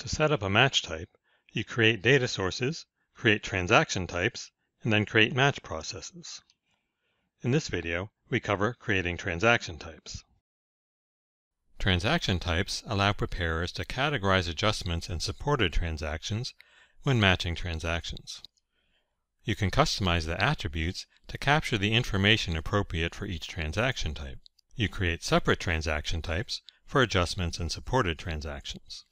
To set up a match type, you create data sources, create transaction types, and then create match processes. In this video, we cover creating transaction types. Transaction types allow preparers to categorize adjustments and supported transactions when matching transactions. You can customize the attributes to capture the information appropriate for each transaction type. You create separate transaction types for adjustments and supported transactions.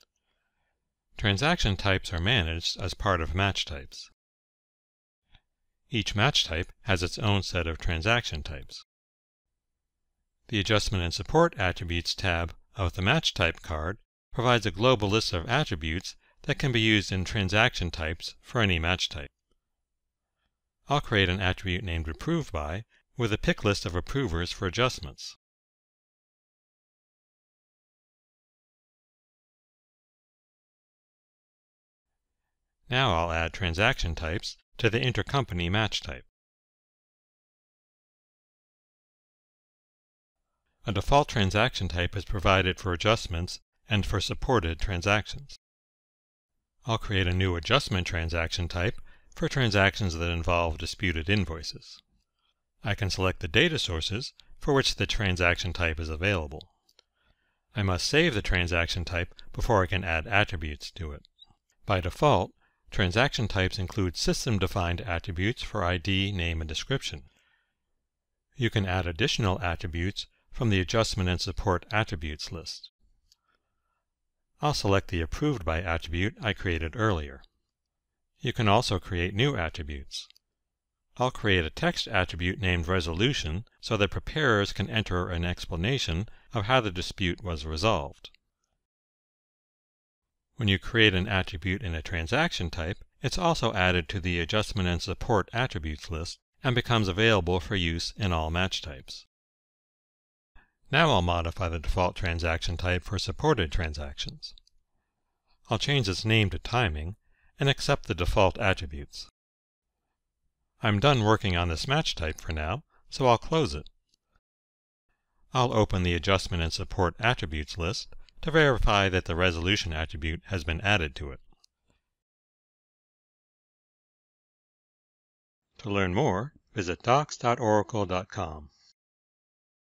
Transaction types are managed as part of match types. Each match type has its own set of transaction types. The Adjustment and Support Attributes tab of the Match Type card provides a global list of attributes that can be used in transaction types for any match type. I'll create an attribute named Approved By with a pick list of approvers for adjustments. Now I'll add transaction types to the intercompany match type. A default transaction type is provided for adjustments and for supported transactions. I'll create a new adjustment transaction type for transactions that involve disputed invoices. I can select the data sources for which the transaction type is available. I must save the transaction type before I can add attributes to it. By default, Transaction types include system-defined attributes for ID, name, and description. You can add additional attributes from the Adjustment and Support Attributes list. I'll select the Approved by attribute I created earlier. You can also create new attributes. I'll create a text attribute named Resolution so that preparers can enter an explanation of how the dispute was resolved. When you create an attribute in a transaction type, it's also added to the adjustment and support attributes list and becomes available for use in all match types. Now I'll modify the default transaction type for supported transactions. I'll change its name to timing and accept the default attributes. I'm done working on this match type for now, so I'll close it. I'll open the adjustment and support attributes list to verify that the resolution attribute has been added to it. To learn more, visit docs.oracle.com.